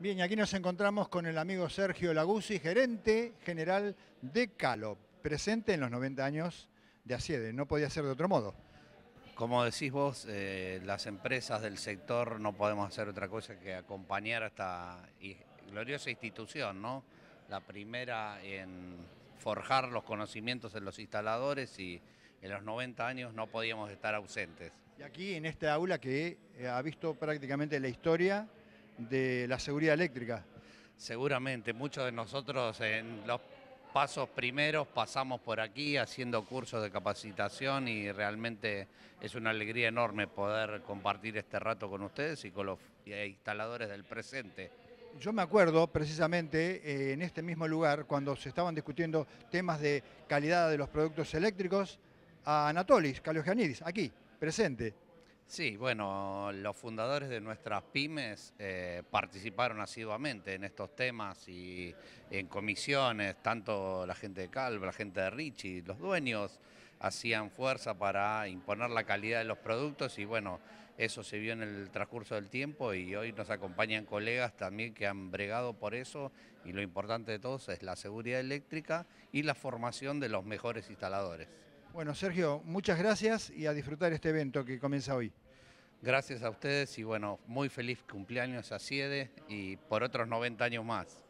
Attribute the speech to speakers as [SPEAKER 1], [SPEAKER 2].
[SPEAKER 1] Bien, aquí nos encontramos con el amigo Sergio Laguzzi, gerente general de Calo, presente en los 90 años de Asiede. no podía ser de otro modo.
[SPEAKER 2] Como decís vos, eh, las empresas del sector no podemos hacer otra cosa que acompañar a esta gloriosa institución, ¿no? La primera en forjar los conocimientos en los instaladores y en los 90 años no podíamos estar ausentes.
[SPEAKER 1] Y aquí en esta aula que eh, ha visto prácticamente la historia de la seguridad eléctrica.
[SPEAKER 2] Seguramente, muchos de nosotros en los pasos primeros pasamos por aquí haciendo cursos de capacitación y realmente es una alegría enorme poder compartir este rato con ustedes y con los instaladores del presente.
[SPEAKER 1] Yo me acuerdo precisamente eh, en este mismo lugar cuando se estaban discutiendo temas de calidad de los productos eléctricos a Anatolis Calogianidis, aquí, presente.
[SPEAKER 2] Sí, bueno, los fundadores de nuestras pymes eh, participaron asiduamente en estos temas y en comisiones, tanto la gente de Calvo, la gente de Richie, los dueños hacían fuerza para imponer la calidad de los productos y bueno, eso se vio en el transcurso del tiempo y hoy nos acompañan colegas también que han bregado por eso y lo importante de todos es la seguridad eléctrica y la formación de los mejores instaladores.
[SPEAKER 1] Bueno, Sergio, muchas gracias y a disfrutar este evento
[SPEAKER 2] que comienza hoy. Gracias a ustedes y bueno, muy feliz cumpleaños a Siede y por otros 90 años más.